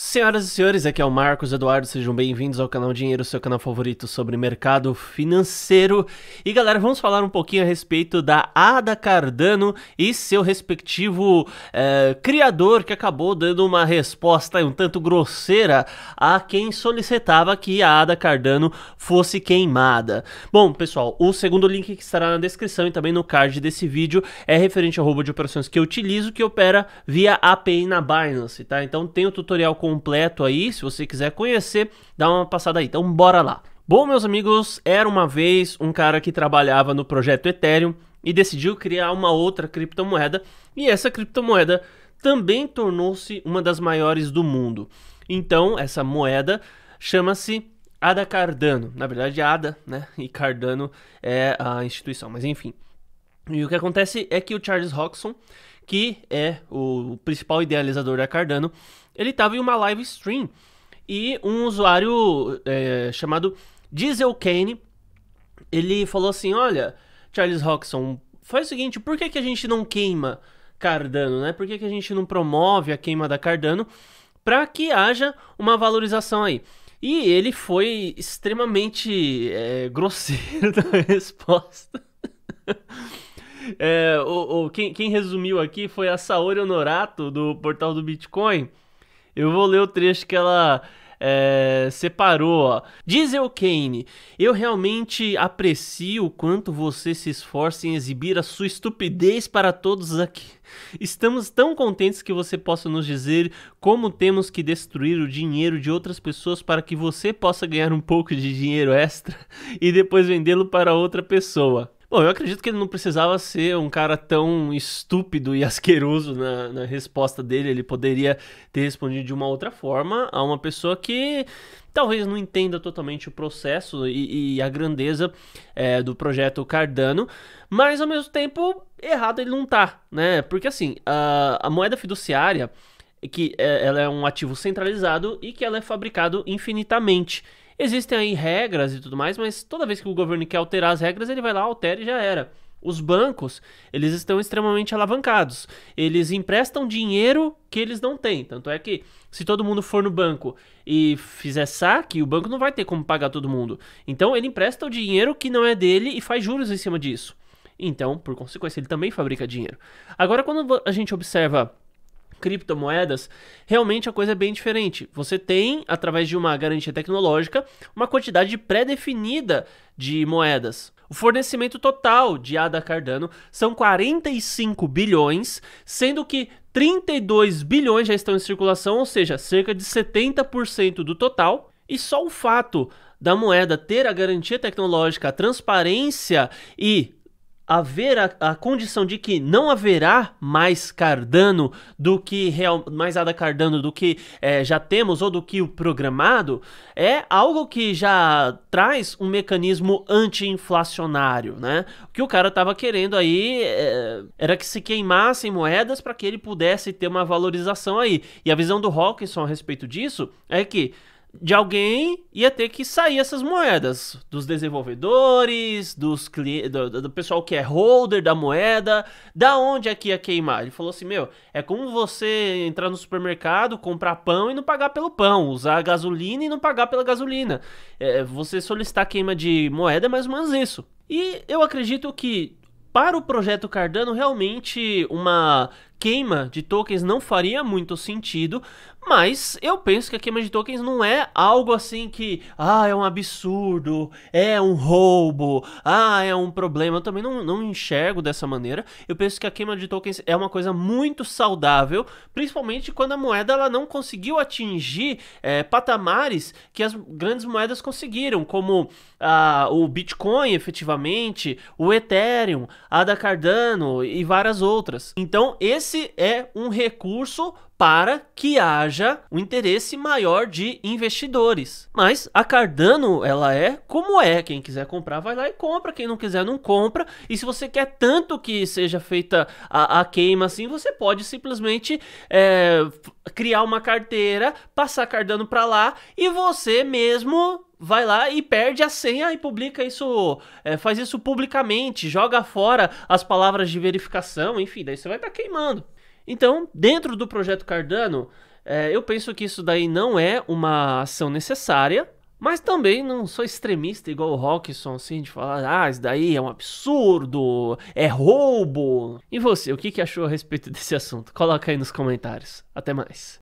Senhoras e senhores, aqui é o Marcos Eduardo, sejam bem-vindos ao canal Dinheiro, seu canal favorito sobre mercado financeiro. E galera, vamos falar um pouquinho a respeito da Ada Cardano e seu respectivo é, criador que acabou dando uma resposta um tanto grosseira a quem solicitava que a Ada Cardano fosse queimada. Bom, pessoal, o segundo link que estará na descrição e também no card desse vídeo é referente ao roubo de operações que eu utilizo que opera via API na Binance, tá? Então tem o tutorial com completo aí, se você quiser conhecer, dá uma passada aí. Então bora lá. Bom, meus amigos, era uma vez um cara que trabalhava no projeto Ethereum e decidiu criar uma outra criptomoeda, e essa criptomoeda também tornou-se uma das maiores do mundo. Então, essa moeda chama-se Ada Cardano. Na verdade, Ada, né? E Cardano é a instituição, mas enfim. E o que acontece é que o Charles Roxon, que é o principal idealizador da Cardano, ele estava em uma live stream e um usuário é, chamado Diesel Kane, ele falou assim, olha, Charles Roxon, faz o seguinte, por que, que a gente não queima Cardano, né? Por que, que a gente não promove a queima da Cardano para que haja uma valorização aí? E ele foi extremamente é, grosseiro na resposta. É, o, o, quem, quem resumiu aqui foi a Saori Honorato, do portal do Bitcoin. Eu vou ler o trecho que ela é, separou. Ó. Diesel Kane, eu realmente aprecio o quanto você se esforça em exibir a sua estupidez para todos aqui. Estamos tão contentes que você possa nos dizer como temos que destruir o dinheiro de outras pessoas para que você possa ganhar um pouco de dinheiro extra e depois vendê-lo para outra pessoa. Bom, eu acredito que ele não precisava ser um cara tão estúpido e asqueroso na, na, resposta dele. Ele poderia ter respondido de uma outra forma a uma pessoa que talvez não entenda totalmente o processo e, e a grandeza é, do projeto Cardano, mas ao mesmo tempo, errado ele não tá, né? Porque assim, a, a moeda fiduciária, que é, ela é um ativo centralizado e que ela é fabricado infinitamente. Existem aí regras e tudo mais, mas toda vez que o governo quer alterar as regras, ele vai lá, altera e já era. Os bancos, eles estão extremamente alavancados. Eles emprestam dinheiro que eles não têm. Tanto é que se todo mundo for no banco e fizer saque, o banco não vai ter como pagar todo mundo. Então ele empresta o dinheiro que não é dele e faz juros em cima disso. Então, por consequência, ele também fabrica dinheiro. Agora, quando a gente observa criptomoedas, realmente a coisa é bem diferente. Você tem, através de uma garantia tecnológica, uma quantidade pré-definida de moedas. O fornecimento total de ADA Cardano são 45 bilhões, sendo que 32 bilhões já estão em circulação, ou seja, cerca de 70% do total. E só o fato da moeda ter a garantia tecnológica, a transparência e haver a, a, condição de que não haverá mais Cardano do que real, mais ADA Cardano do que é, já temos ou do que o programado é algo que já traz um mecanismo anti-inflacionário, né? O que o cara estava querendo aí é, era que se queimassem moedas para que ele pudesse ter uma valorização aí. E a visão do Hawkinson a respeito disso é que de alguém ia ter que sair essas moedas dos desenvolvedores, dos do, do pessoal que é holder da moeda, da onde é que ia queimar? Ele falou assim, meu, é como você entrar no supermercado, comprar pão e não pagar pelo pão, usar gasolina e não pagar pela gasolina. É, você solicitar queima de moeda é mais ou menos isso. E eu acredito que para o projeto Cardano realmente uma queima de tokens não faria muito sentido, mas eu penso que a queima de tokens não é algo assim que, ah, é um absurdo, é um roubo, ah, é um problema. Eu também não, não enxergo dessa maneira. Eu penso que a queima de tokens é uma coisa muito saudável, principalmente quando a moeda ela não conseguiu atingir é, patamares que as grandes moedas conseguiram, como ah, o Bitcoin, efetivamente, o Ethereum, a da Cardano e várias outras. Então, esse esse é um recurso para que haja um interesse maior de investidores. Mas a Cardano, ela é como é. Quem quiser comprar, vai lá e compra. Quem não quiser, não compra. E se você quer tanto que seja feita a, a queima assim, você pode simplesmente é, criar uma carteira, passar Cardano para lá e você mesmo vai lá e perde a senha e publica isso, é, faz isso publicamente, joga fora as palavras de verificação, enfim, daí você vai estar tá queimando. Então, dentro do projeto Cardano, é, eu penso que isso daí não é uma ação necessária, mas também não sou extremista igual o Rockson, assim, de falar, ah, isso daí é um absurdo, é roubo. E você, o que, que achou a respeito desse assunto? Coloca aí nos comentários. Até mais.